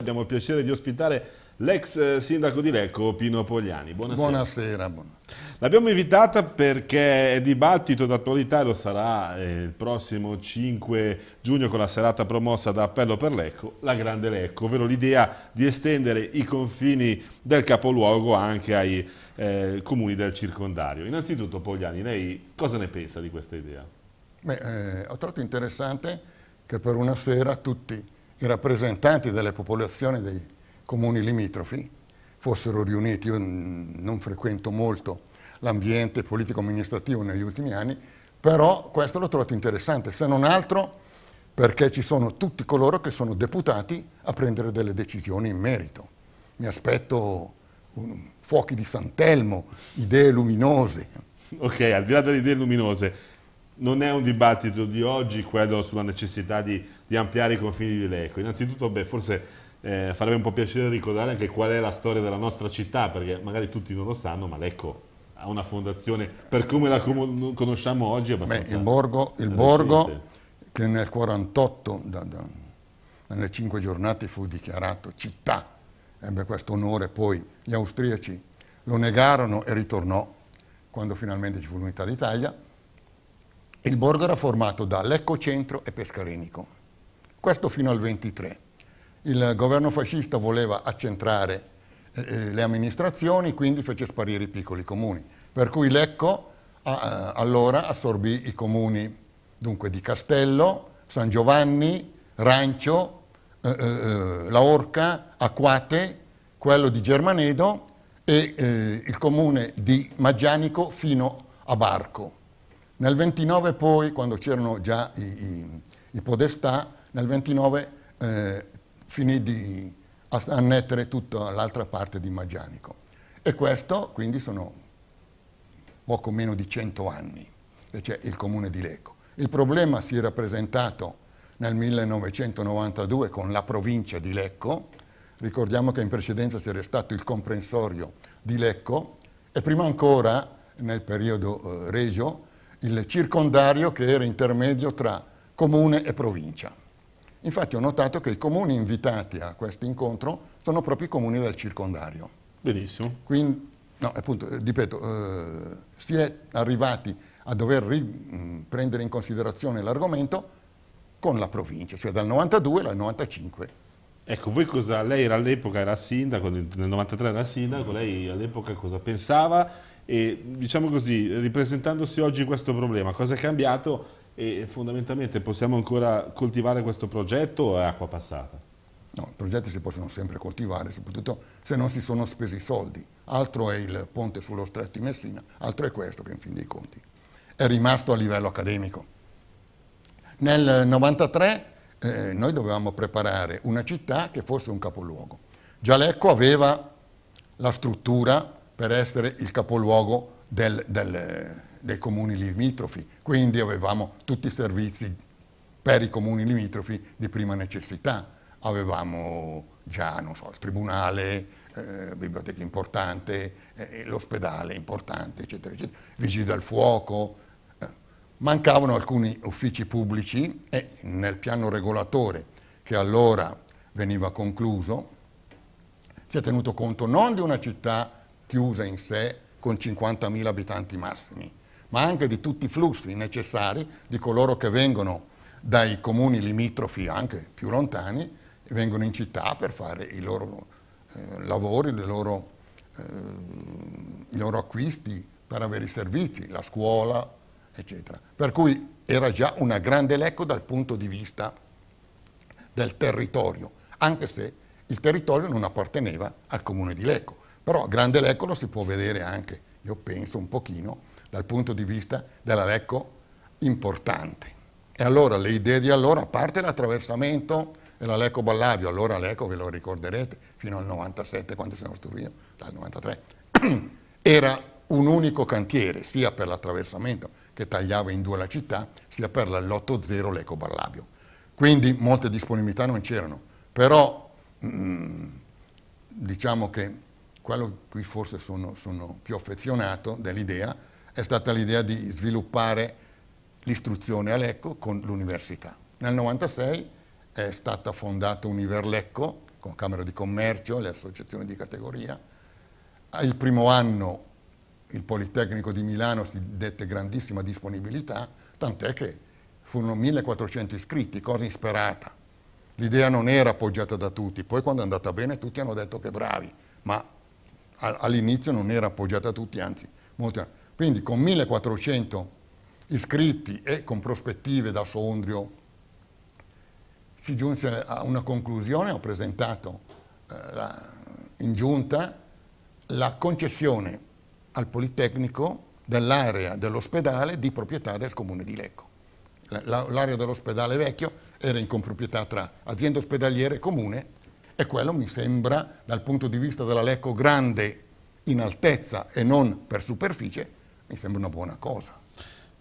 Abbiamo il piacere di ospitare l'ex eh, sindaco di Lecco, Pino Pogliani. Buonasera. Buonasera. L'abbiamo invitata perché è dibattito d'attualità e lo sarà eh, il prossimo 5 giugno con la serata promossa da Appello per Lecco, la Grande Lecco, ovvero l'idea di estendere i confini del capoluogo anche ai eh, comuni del circondario. Innanzitutto Pogliani, lei cosa ne pensa di questa idea? Beh, eh, ho trovato interessante che per una sera tutti i rappresentanti delle popolazioni dei comuni limitrofi fossero riuniti. Io non frequento molto l'ambiente politico-amministrativo negli ultimi anni, però questo l'ho trovato interessante, se non altro perché ci sono tutti coloro che sono deputati a prendere delle decisioni in merito. Mi aspetto un, fuochi di Santelmo, idee luminose. Ok, al di là delle idee luminose, non è un dibattito di oggi quello sulla necessità di, di ampliare i confini di Lecco. Innanzitutto, beh, forse eh, farebbe un po' piacere ricordare anche qual è la storia della nostra città, perché magari tutti non lo sanno, ma Lecco ha una fondazione, per come la conosciamo oggi è abbastanza... Beh, il borgo, il borgo che nel 1948, da, da, nelle cinque giornate, fu dichiarato città, ebbe questo onore, poi gli austriaci lo negarono e ritornò quando finalmente ci fu l'unità d'Italia, il borgo era formato da Lecco Centro e Pescarenico, questo fino al 23. Il governo fascista voleva accentrare eh, eh, le amministrazioni, quindi fece sparire i piccoli comuni, per cui Lecco a, eh, allora assorbì i comuni dunque, di Castello, San Giovanni, Rancio, eh, eh, eh, La Orca, Acquate, quello di Germanedo e il comune di Maggianico fino a Barco. Nel 29 poi, quando c'erano già i, i, i, podestà, nel 29 eh, finì di annettere tutta l'altra parte di Maggianico. E questo quindi sono poco meno di 100 anni, che c'è il comune di Lecco. Il problema si era presentato nel 1992 con la provincia di Lecco, ricordiamo che in precedenza c'era stato il comprensorio di Lecco e prima ancora nel periodo eh, regio il circondario che era intermedio tra comune e provincia. Infatti ho notato che i comuni invitati a questo incontro sono proprio i comuni del circondario. Benissimo. Quindi, no, appunto, eh, ripeto, eh, si è arrivati a dover prendere in considerazione l'argomento con la provincia, cioè dal 92 al 95. Ecco, voi cosa, lei all'epoca era sindaco, nel 93 era sindaco, lei all'epoca cosa pensava e, diciamo così, ripresentandosi oggi questo problema, cosa è cambiato e fondamentalmente possiamo ancora coltivare questo progetto o è acqua passata? No, i progetti si possono sempre coltivare, soprattutto se non si sono spesi i soldi. Altro è il ponte sullo stretto di Messina, altro è questo che in fin dei conti è rimasto a livello accademico. Nel 1993 eh, noi dovevamo preparare una città che fosse un capoluogo. Gialecco aveva la struttura per essere il capoluogo del, del, dei comuni limitrofi, quindi avevamo tutti i servizi per i comuni limitrofi di prima necessità, avevamo già so, il tribunale, eh, biblioteca importante, eh, l'ospedale importante, eccetera, eccetera, vigili del fuoco, eh. mancavano alcuni uffici pubblici e nel piano regolatore che allora veniva concluso si è tenuto conto non di una città chiusa in sé con 50.000 abitanti massimi, ma anche di tutti i flussi necessari di coloro che vengono dai comuni limitrofi, anche più lontani, e vengono in città per fare i loro eh, lavori, le loro, eh, i loro acquisti per avere i servizi, la scuola, eccetera. Per cui era già una grande lecco dal punto di vista del territorio, anche se il territorio non apparteneva al comune di Lecco. Però Grande Lecco lo si può vedere anche, io penso, un pochino dal punto di vista della Lecco importante. E allora le idee di allora, a parte l'attraversamento e la Lecco Ballabio, allora Lecco ve lo ricorderete, fino al 97 quando siamo stato io, dal 93, era un unico cantiere, sia per l'attraversamento che tagliava in due la città, sia per l'8-0 l'Eco Ballabio. Quindi molte disponibilità non c'erano, però mh, mm, diciamo che quello cui forse sono, sono più affezionato dell'idea, è stata l'idea di sviluppare l'istruzione a Lecco con l'università. Nel 1996 è stata fondata Univerlecco, con Camera di Commercio, e le associazioni di categoria. Il primo anno il Politecnico di Milano si dette grandissima disponibilità, tant'è che furono 1400 iscritti, cosa insperata. L'idea non era appoggiata da tutti, poi quando è andata bene tutti hanno detto che bravi, ma all'inizio non era appoggiata a tutti, anzi, molti, quindi con 1400 iscritti e con prospettive da Sondrio si giunse a una conclusione, ho presentato eh, la, in giunta la concessione al Politecnico dell'area dell'ospedale di proprietà del comune di Lecco. L'area dell'ospedale vecchio era in comproprietà tra azienda ospedaliera e comune e quello mi sembra, dal punto di vista della Lecco grande in altezza e non per superficie, mi sembra una buona cosa.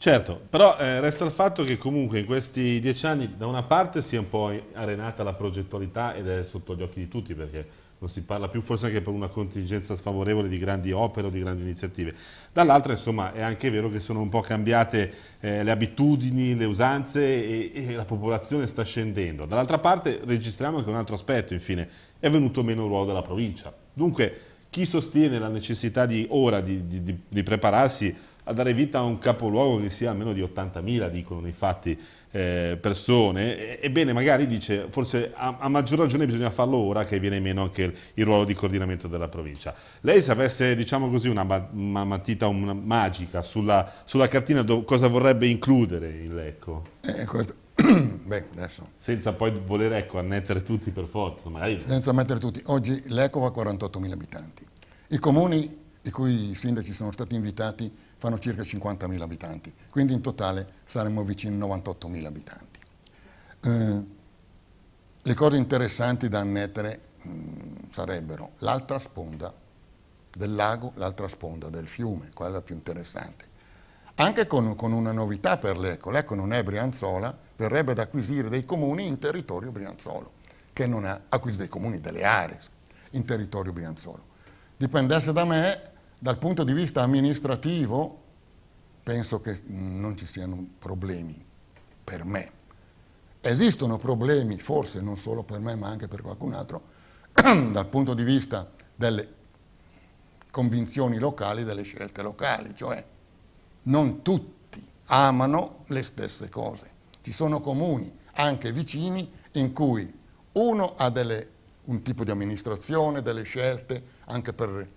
Certo, però eh, resta il fatto che comunque in questi dieci anni da una parte si è un po' arenata la progettualità ed è sotto gli occhi di tutti perché non si parla più forse anche per una contingenza sfavorevole di grandi opere o di grandi iniziative. Dall'altra insomma è anche vero che sono un po' cambiate eh, le abitudini, le usanze e, e la popolazione sta scendendo. Dall'altra parte registriamo anche un altro aspetto infine, è venuto meno il ruolo della provincia. Dunque chi sostiene la necessità di ora di, di, di, di prepararsi a dare vita a un capoluogo che sia meno di 80.000, dicono nei fatti, eh, persone. Ebbene, magari dice, forse a, a, maggior ragione bisogna farlo ora che viene meno anche il, il ruolo di coordinamento della provincia. Lei se avesse, diciamo così, una, una matita una magica sulla, sulla cartina, do, cosa vorrebbe includere in Lecco? Eh, ecco, Beh, Senza poi voler ecco, annettere tutti per forza, magari. Senza annettere tutti. Oggi l'Eco ha 48.000 abitanti. I comuni di cui i sindaci sono stati invitati fanno circa 50.000 abitanti, quindi in totale saremmo vicini a 98.000 abitanti. Eh, le cose interessanti da annettere mh, mm, sarebbero l'altra sponda del lago, l'altra sponda del fiume, quella più interessante. Anche con, con una novità per l'Eco, l'Eco non è Brianzola, verrebbe ad acquisire dei comuni in territorio brianzolo, che non ha acquisito dei comuni, delle aree in territorio brianzolo. Dipendesse da me, dal punto di vista amministrativo penso che non ci siano problemi per me. Esistono problemi, forse non solo per me ma anche per qualcun altro, dal punto di vista delle convinzioni locali, delle scelte locali, cioè non tutti amano le stesse cose. Ci sono comuni, anche vicini, in cui uno ha delle, un tipo di amministrazione, delle scelte, anche per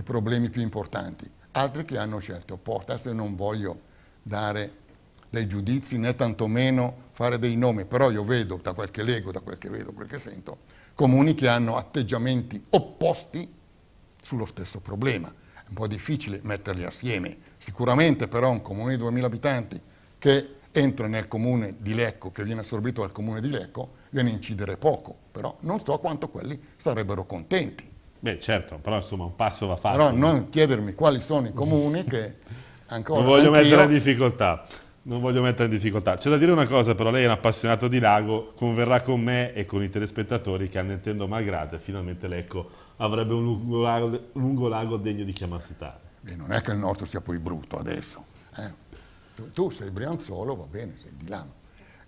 i problemi più importanti. Altri che hanno scelto Portas adesso non voglio dare dei giudizi né tantomeno fare dei nomi, però io vedo da quel che leggo, da quel che vedo, quel che sento, comuni che hanno atteggiamenti opposti sullo stesso problema. È un po' difficile metterli assieme. Sicuramente però un comune di 2.000 abitanti che entra nel comune di Lecco, che viene assorbito dal comune di Lecco, viene a incidere poco, però non so quanto quelli sarebbero contenti Beh, certo, però insomma un passo va fatto. Però non chiedermi quali sono i comuni che ancora... non voglio mettere in difficoltà. Non voglio mettere in difficoltà. C'è da dire una cosa, però lei è un appassionato di lago, converrà con me e con i telespettatori che a Nintendo Malgrado finalmente l'Ecco avrebbe un lungo lago, lungo lago degno di chiamarsi tale. E non è che il nostro sia poi brutto adesso. Eh? Tu, tu, sei brianzolo, va bene, sei di Lano.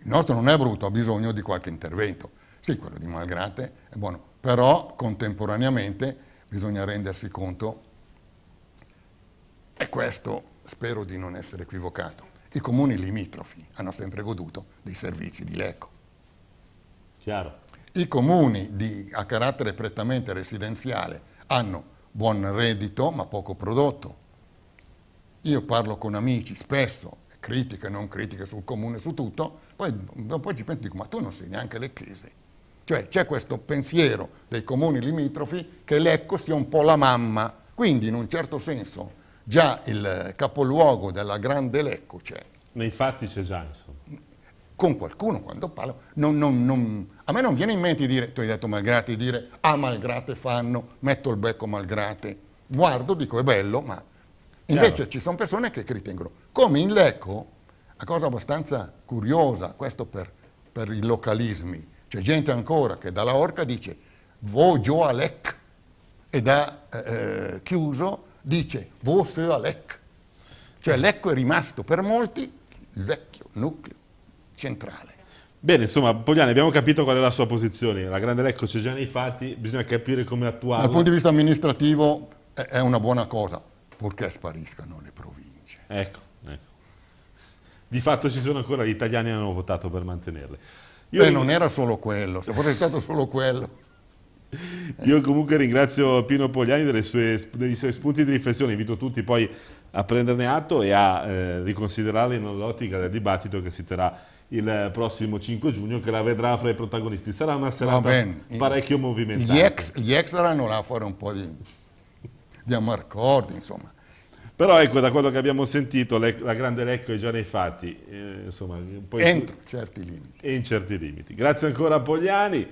Il nostro non è brutto, ha bisogno di qualche intervento. Sì, quello di Malgrate è buono però contemporaneamente bisogna rendersi conto, e questo spero di non essere equivocato, i comuni limitrofi hanno sempre goduto dei servizi di Lecco. Chiaro. I comuni di, a carattere prettamente residenziale hanno buon reddito ma poco prodotto. Io parlo con amici spesso, critiche e non critiche sul comune, su tutto, poi, poi ci penso e dico ma tu non sei neanche lecchese cioè c'è questo pensiero dei comuni limitrofi che Lecco sia un po' la mamma, quindi in un certo senso già il capoluogo della grande Lecco c'è. Nei fatti c'è già, insomma. Con qualcuno quando parlo, non, non, non, a me non viene in mente dire, tu hai detto Malgrate, dire a ah, Malgrate fanno, metto il becco Malgrate, guardo, dico è bello, ma invece Chiaro. ci sono persone che ritengono, come in Lecco, la cosa abbastanza curiosa, questo per, per i localismi, c'è gente ancora che dalla Orca dice vo Joalek e da eh, eh, Chiuso dice vo alec. Cioè l'ecco è rimasto per molti il vecchio nucleo centrale. Bene, insomma, Pogliani, abbiamo capito qual è la sua posizione. La grande Lecco c'è già nei fatti, bisogna capire come attuare. Dal punto di vista amministrativo è una buona cosa, purché spariscano le province. Ecco, ecco. Di fatto ci sono ancora gli italiani hanno votato per mantenerle. Io Beh, non era solo quello, se fosse stato solo quello. Io comunque ringrazio Pino Pogliani sue, dei suoi spunti di riflessione, invito tutti poi a prenderne atto e a eh, riconsiderarli nell'ottica del dibattito che si terrà il prossimo 5 giugno che la vedrà fra i protagonisti. Sarà una serata parecchio movimentata. Gli ex, gli ex saranno là a fare un po' di, di amarcordi, insomma. Però ecco, da quello che abbiamo sentito, la grande Lecco è già nei fatti. Eh, insomma, poi Entro certi limiti. in certi limiti. Grazie ancora a Pogliani.